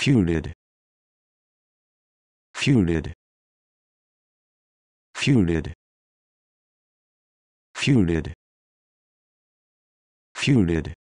fueled fueled fueled fueled fueled